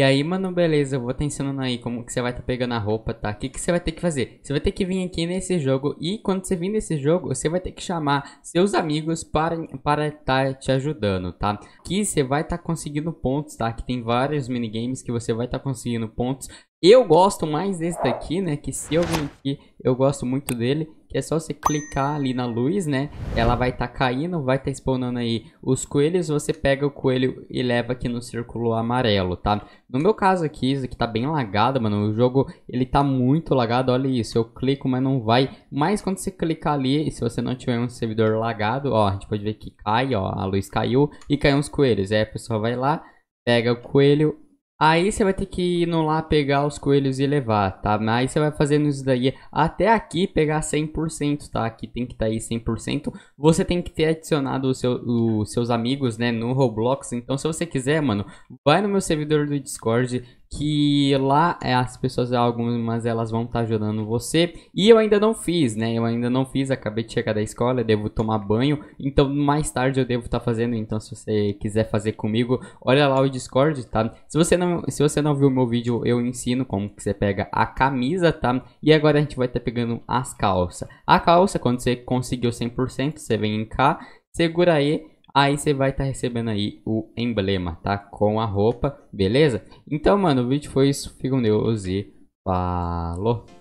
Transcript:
E aí, mano, beleza, eu vou te ensinando aí como que você vai estar tá pegando a roupa, tá? O que, que você vai ter que fazer? Você vai ter que vir aqui nesse jogo e quando você vir nesse jogo, você vai ter que chamar seus amigos para para estar tá te ajudando, tá? Que você vai estar tá conseguindo pontos, tá? Que tem vários minigames que você vai estar tá conseguindo pontos. Eu gosto mais desse daqui, né? Que se eu vir aqui, eu gosto muito dele é só você clicar ali na luz, né? Ela vai estar tá caindo, vai estar tá spawnando aí os coelhos, você pega o coelho e leva aqui no círculo amarelo, tá? No meu caso aqui, isso aqui tá bem lagado, mano, o jogo ele tá muito lagado, olha isso, eu clico, mas não vai. Mas quando você clicar ali, se você não tiver um servidor lagado, ó, a gente pode ver que cai, ó, a luz caiu e caiu uns coelhos. Aí a pessoa vai lá, pega o coelho, Aí você vai ter que ir no lá pegar os coelhos e levar, tá? Mas aí você vai fazendo isso daí até aqui pegar 100%, tá? Aqui tem que estar tá aí 100%. Você tem que ter adicionado seu, os seus amigos, né, no Roblox. Então se você quiser, mano, vai no meu servidor do Discord, que lá é, as pessoas, algumas elas vão estar tá ajudando você. E eu ainda não fiz, né? Eu ainda não fiz, acabei de chegar da escola, devo tomar banho. Então mais tarde eu devo estar tá fazendo. Então se você quiser fazer comigo, olha lá o Discord, tá? Se você não, se você não viu meu vídeo, eu ensino como que você pega a camisa, tá? E agora a gente vai estar tá pegando as calças. A calça, quando você conseguiu 100%, você vem cá, segura aí Aí você vai estar tá recebendo aí o emblema, tá? Com a roupa, beleza? Então, mano, o vídeo foi isso. Fica com Deus e falou!